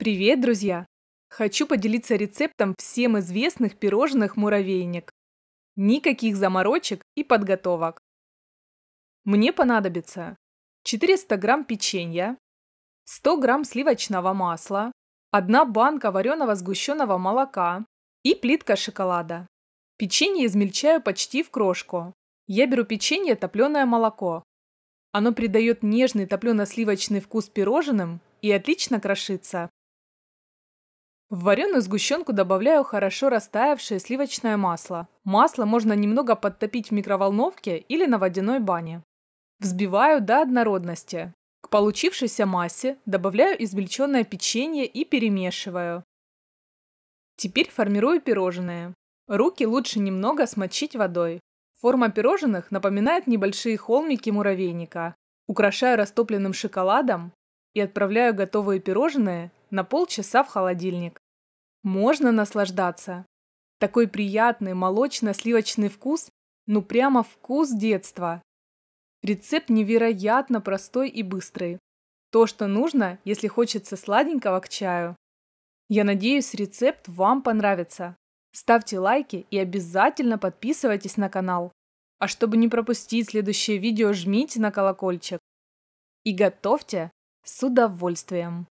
Привет, друзья! Хочу поделиться рецептом всем известных пирожных муравейник. Никаких заморочек и подготовок. Мне понадобится 400 грамм печенья, 100 грамм сливочного масла, 1 банка вареного сгущенного молока и плитка шоколада. Печенье измельчаю почти в крошку. Я беру печенье топленое молоко. Оно придает нежный топлено-сливочный вкус пирожным и отлично крошится. В вареную сгущенку добавляю хорошо растаявшее сливочное масло. Масло можно немного подтопить в микроволновке или на водяной бане. Взбиваю до однородности. К получившейся массе добавляю измельченное печенье и перемешиваю. Теперь формирую пирожные. Руки лучше немного смочить водой. Форма пирожных напоминает небольшие холмики муравейника. Украшаю растопленным шоколадом и отправляю готовые пирожные на полчаса в холодильник. Можно наслаждаться. Такой приятный молочно-сливочный вкус, ну прямо вкус детства. Рецепт невероятно простой и быстрый. То, что нужно, если хочется сладенького к чаю. Я надеюсь, рецепт вам понравится. Ставьте лайки и обязательно подписывайтесь на канал. А чтобы не пропустить следующее видео, жмите на колокольчик. И готовьте с удовольствием.